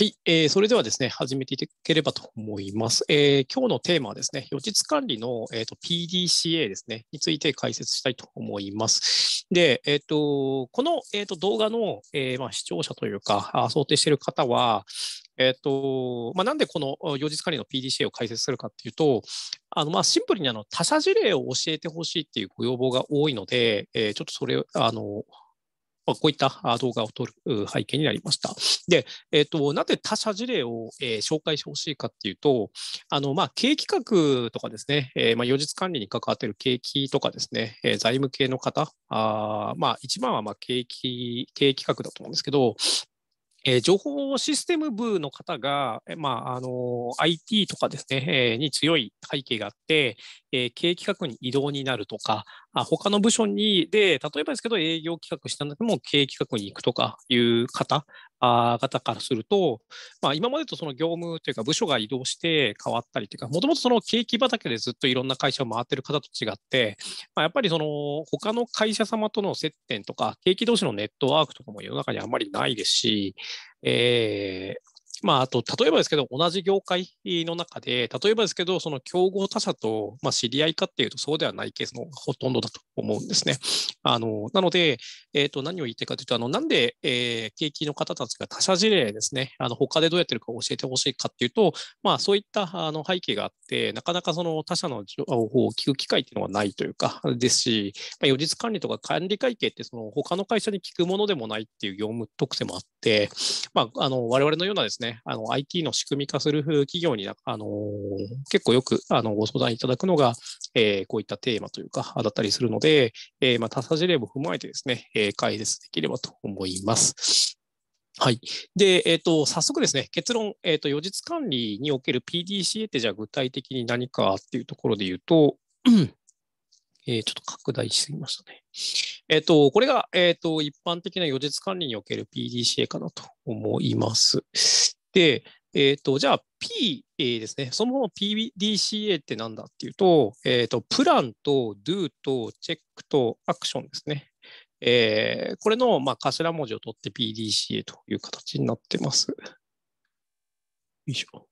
はい、えー、それではですね、始めていければと思います。えー、今日のテーマはですね、予実管理の、えーと、PDCA ですね、について解説したいと思います。で、えっ、ー、と、この、えーと、動画の、えーまあ、視聴者というか、想定している方は、えっ、ー、と、まあ、なんでこの予実管理の PDCA を解説するかっていうと、あのまあシンプルにあの他者事例を教えてほしいっていうご要望が多いので、えー、ちょっとそれ、あの、まあ、こういった動画を撮る背景になりました。で、えーと、なぜ他社事例を、えー、紹介してほしいかっていうと、あのまあ、経営企画とかですね、えー、まあ、予実管理に関わっている景気とかですね、えー、財務系の方、あまあ、一番はまあ景気経営企画だと思うんですけど、え情報システム部の方が、まあ、あの IT とかですね、えに強い背景があって、え経営企画に異動になるとか、あ他の部署にで、例えばですけど営業企画したんだけども、経営企画に行くとかいう方あ方からすると、まあ、今までとその業務というか部署が移動して変わったりというか、もともとその景気畑でずっといろんな会社を回ってる方と違って、まあ、やっぱりその他の会社様との接点とか、景気同士のネットワークとかも世の中にあんまりないですし、えー、まあ、あと、例えばですけど、同じ業界の中で、例えばですけど、その競合他社と、まあ、知り合いかっていうと、そうではないケースのほとんどだと思うんですね。あのなので、えーと、何を言いたいかというと、あのなんで、えー、景気の方たちが他社事例ですね、あの他でどうやってるか教えてほしいかっていうと、まあ、そういったあの背景があって、なかなかその他社の情報を聞く機会っていうのはないというか、ですし、まあ、予実管理とか管理会計って、その他の会社に聞くものでもないっていう業務特性もあって、まあ、あの我々のようなですね、ね、あの IT の仕組み化する企業に、あの結構よくあのご相談いただくのが、えー、こういったテーマというか、だったりするので、えー、まあ、他者事例も踏まえてですね、えー、解説できればと思います。はい。で、えっ、ー、と、早速ですね、結論、えっ、ー、と、予実管理における PDCA ってじゃあ具体的に何かっていうところで言うと、えー、ちょっと拡大しすぎましたね。えっ、ー、と、これが、えっ、ー、と、一般的な予実管理における PDCA かなと思います。で、えっ、ー、と、じゃあ P ですね、そもそも PDCA ってなんだっていうと、えっ、ー、と、プランと Do とチェックとアクションですね。えー、これの、まあ、頭文字を取って PDCA という形になってます。よいしょ。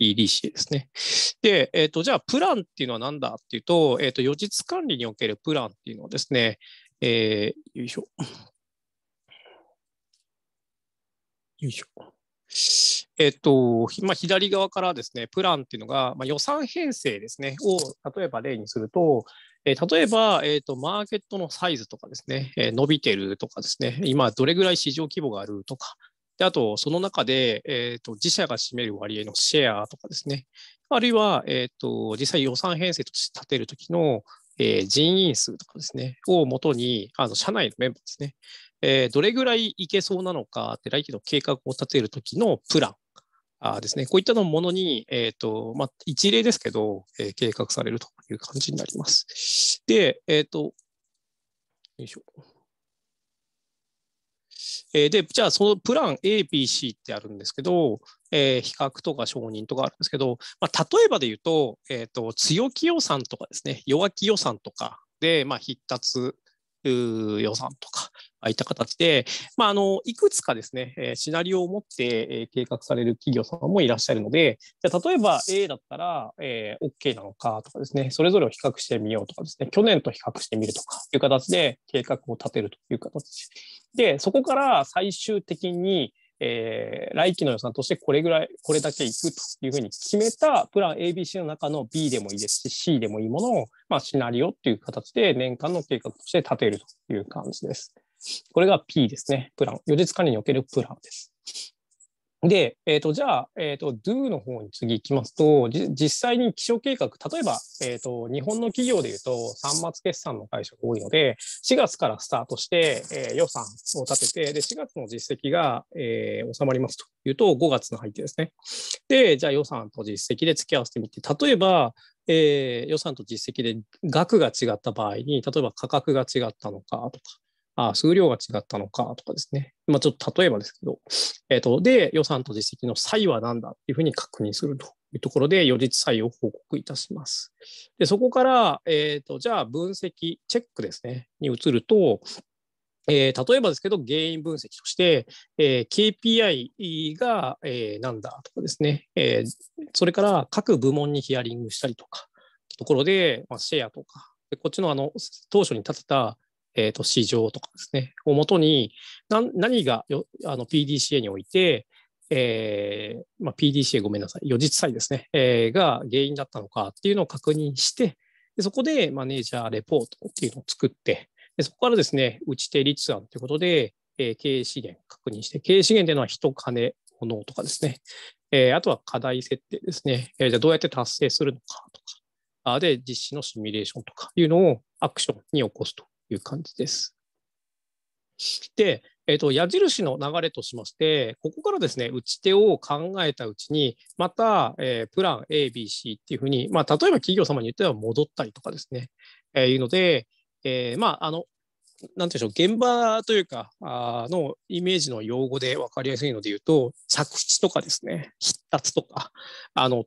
PDCA ですね。で、えっ、ー、と、じゃあ、プランっていうのは何だっていうと、えっ、ー、と、予実管理におけるプランっていうのはですね、えー、よいしょ。よいしょ。えっと、まあ、左側からですね、プランっていうのが、まあ、予算編成ですね、を例えば例にすると、え例えば、えーと、マーケットのサイズとかですね、え伸びてるとかですね、今どれぐらい市場規模があるとか、であと、その中で、えーと、自社が占める割合のシェアとかですね、あるいは、えーと、と実際予算編成として立てるときの、えー、人員数とかですね、をもとに、あの社内のメンバーですね、えー、どれぐらいいけそうなのかって来期の計画を立てるときのプランあですね、こういったのものに、えーとまあ、一例ですけど、えー、計画されるという感じになります。で、えっ、ー、と、よいしょ。えで、じゃあそのプラン A、B、C ってあるんですけど、えー、比較とか承認とかあるんですけど、まあ、例えばで言うと、えーと、強気予算とかですね、弱気予算とかで、まあ、必達予算とか、あいった形で、まあ、あのいくつかですね、シナリオを持って計画される企業さんもいらっしゃるので、じゃ例えば A だったら、えー、OK なのかとかですね、それぞれを比較してみようとかですね、去年と比較してみるとかいう形で計画を立てるという形で、そこから最終的に、えー、来期の予算としてこれぐらい、これだけいくというふうに決めたプラン ABC の中の B でもいいですし、C でもいいものを、まあ、シナリオっていう形で年間の計画として立てるという感じです。これが P ですね、プラン。予実管理におけるプランです。で、えーと、じゃあ、えーと、Do の方に次行きますと、実際に気象計画、例えば、えーと、日本の企業でいうと、3月決算の会社が多いので、4月からスタートして、えー、予算を立ててで、4月の実績が、えー、収まりますというと、5月の入ってですね。で、じゃあ予算と実績で付き合わせてみて、例えば、えー、予算と実績で額が違った場合に、例えば価格が違ったのかとか、あ数量が違ったのかとかですね。まあ、ちょっと例えばですけど、えっ、ー、と、で、予算と実績の差異は何だっていうふうに確認するというところで、予実差異を報告いたします。で、そこから、えっ、ー、と、じゃあ分析、チェックですね、に移ると、えー、例えばですけど、原因分析として、えー、KPI が、えー、だとかですね、えー、それから各部門にヒアリングしたりとか、ところで、まあ、シェアとか、でこっちのあの当初に立てたえー、と市場とかですね、をもとに何、何がよあの PDCA において、えーまあ、PDCA ごめんなさい、予実債ですね、えー、が原因だったのかっていうのを確認して、でそこでマネージャーレポートっていうのを作って、でそこからですね、打ち手立案ということで、えー、経営資源確認して、経営資源というのは人、金、物とかですね、えー、あとは課題設定ですね、えー、じゃあどうやって達成するのかとか、で、実施のシミュレーションとかいうのをアクションに起こすという感じです。で、えーと、矢印の流れとしまして、ここからですね、打ち手を考えたうちに、また、えー、プラン A、B、C っていうふうに、まあ、例えば企業様によっては戻ったりとかですね、えー、いうので、えー、まあ、あの、なんていうでしょう、現場というか、あのイメージの用語で分かりやすいので言うと、着地とかですね、必達とか、あの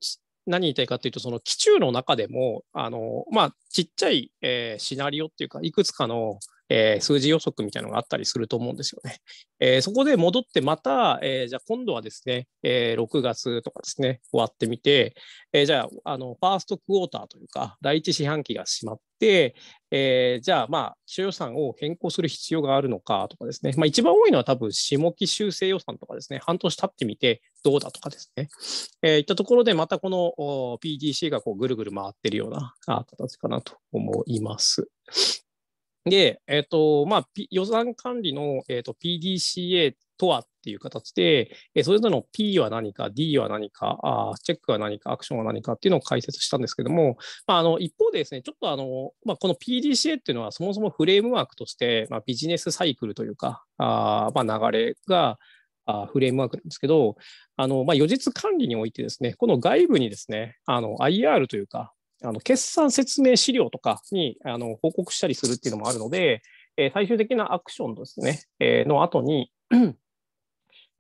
何言いたいかというと、その基中の中でも、あのまあ、ちっちゃい、えー、シナリオっていうか、いくつかの、えー、数字予測みたいなのがあったりすると思うんですよね。えー、そこで戻ってまた、えー、じゃあ今度はですね、え6月とかですね、終わってみて、えじゃああの、ファーストクォーターというか、第1四半期が閉まって、えじゃあ、まあ、主予算を変更する必要があるのかとかですね、まあ、一番多いのは多分、下期修正予算とかですね、半年経ってみてどうだとかですね、えいったところで、またこの PDC がこうぐるぐる回ってるような形かなと思います。で、えっ、ー、と、まあ、P、予算管理の、えーと、PDCA とはっていう形で、えー、それぞれの P は何か、D は何かあ、チェックは何か、アクションは何かっていうのを解説したんですけども、まあ、あの一方でですね、ちょっとあの、まあ、この PDCA っていうのはそもそもフレームワークとして、まあ、ビジネスサイクルというか、あまあ、流れが、あフレームワークなんですけど、あのまあ、予実管理においてですね、この外部にですね、あの IR というか、あの決算説明資料とかにあの報告したりするっていうのもあるので、え最終的なアクションですね、えの後に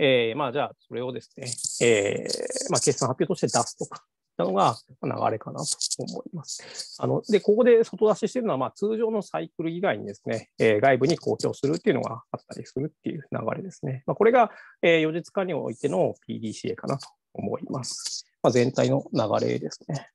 えー、まあ、じゃあ、それをですね、えー、まあ、決算発表として出すとか、たのが流れかなと思います。あので、ここで外出ししてるのは、まあ、通常のサイクル以外にですね、えー、外部に公表するっていうのがあったりするっていう流れですね。まあ、これが、えー、4日間においての PDCA かなと思います。まあ、全体の流れですね。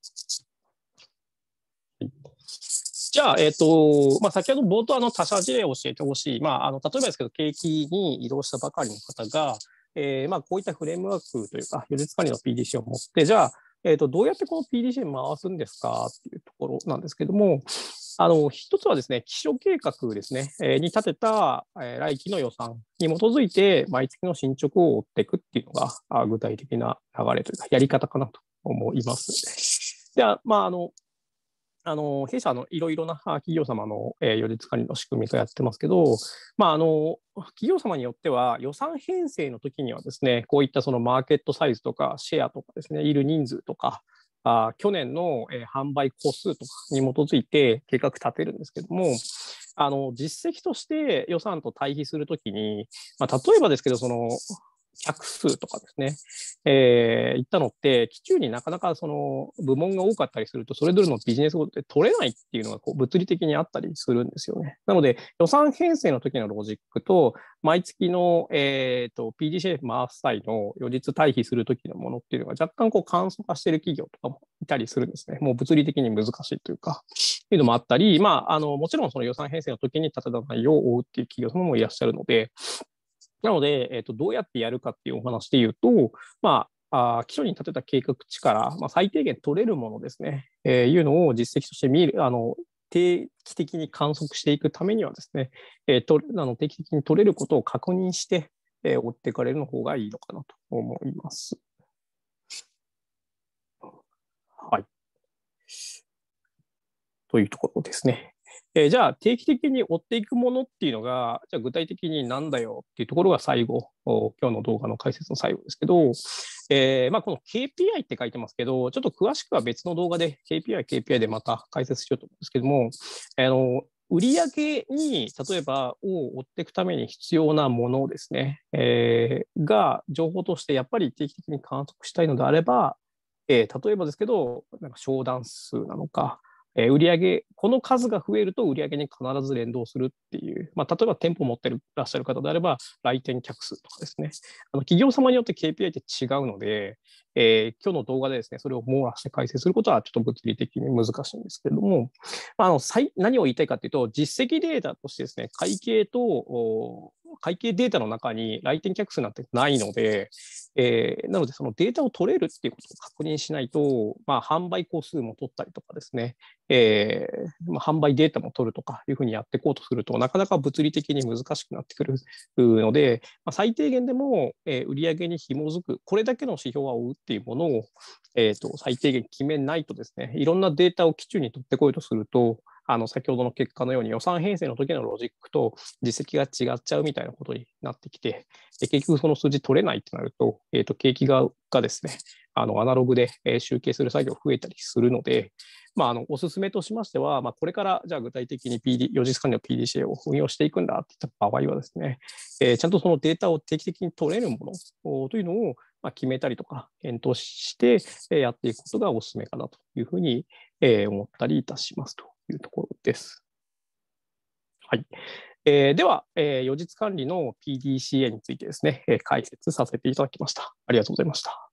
じゃあ、えっ、ー、と、まあ、先ほど冒頭、あの、他社事例を教えてほしい。まあ、あの、例えばですけど、景気に移動したばかりの方が、えー、まあ、こういったフレームワークというか、予実管理の PDC を持って、じゃあ、えっ、ー、と、どうやってこの PDC 回すんですかっていうところなんですけども、あの、一つはですね、気象計画ですね、えー、に立てた、えー、来期の予算に基づいて、毎月の進捗を追っていくっていうのが、あ具体的な流れというか、やり方かなと思います。では、まあ、あの、あの弊社のいろいろな企業様の、えー、予立管理の仕組みとやってますけど、まあ、あの企業様によっては予算編成の時にはですねこういったそのマーケットサイズとかシェアとかですねいる人数とかあ去年の、えー、販売個数とかに基づいて計画立てるんですけどもあの実績として予算と対比する時に、まあ、例えばですけどその客数とかですね、えー、いったのって、基中になかなかその部門が多かったりすると、それぞれのビジネスごとで取れないっていうのがこう物理的にあったりするんですよね。なので、予算編成の時のロジックと、毎月の、えーと、PDCF 回す際の予実対比する時のものっていうのが若干こう簡素化している企業とかもいたりするんですね。もう物理的に難しいというか。っていうのもあったり、まあ、あのもちろんその予算編成の時に立てた内容を追うっていう企業様もいらっしゃるので、なので、えーと、どうやってやるかっていうお話で言うと、まあ、あ基礎に立てた計画値から、まあ、最低限取れるものですね、えー、いうのを実績として見るあの定期的に観測していくためにはですね、えー、とあの定期的に取れることを確認して、えー、追っていかれるの方がいいのかなと思います。はい。というところですね。えー、じゃあ定期的に追っていくものっていうのが、じゃあ具体的になんだよっていうところが最後、今日の動画の解説の最後ですけど、えー、まあ、この KPI って書いてますけど、ちょっと詳しくは別の動画で KPI、KPI でまた解説しようと思うんですけども、あの売上に例えばを追っていくために必要なものですね、えー、が情報としてやっぱり定期的に観測したいのであれば、えー、例えばですけど、なんか商談数なのか、えー、売上この数が増えると売上に必ず連動するっていう、まあ、例えば店舗持ってらっしゃる方であれば来店客数とかですねあの企業様によって KPI って違うので、えー、今日の動画でですねそれを網羅して解説することはちょっと物理的に難しいんですけれども、まあ、あの何を言いたいかというと実績データとしてですね会計と会計データの中に来店客数なんてないので、えー、なので、そのデータを取れるっていうことを確認しないと、まあ、販売個数も取ったりとかですね、えー、まあ、販売データも取るとかいうふうにやっていこうとするとなかなか物理的に難しくなってくるので、まあ、最低限でも、えー、売上に紐づくこれだけの指標は追うっていうものを、えーと、最低限決めないとですねいろんなデータを基準に取ってこようとすると、あの先ほどの結果のように予算編成の時のロジックと実績が違っちゃうみたいなことになってきて、で結局その数字取れないってなると、えー、と景気側がですね、あのアナログで集計する作業増えたりするので、まあ、あのおすすめとしましては、まあ、これからじゃあ具体的に PD 4次管理の PDCA を運用していくんだっていった場合はですね、えー、ちゃんとそのデータを定期的に取れるものというのをま決めたりとか検討してやっていくことがおすすめかなというふうに思ったりいたしますと。いうところです。はいえー、では、えー、予実管理の PDCA についてですね、えー、解説させていただきました。ありがとうございました。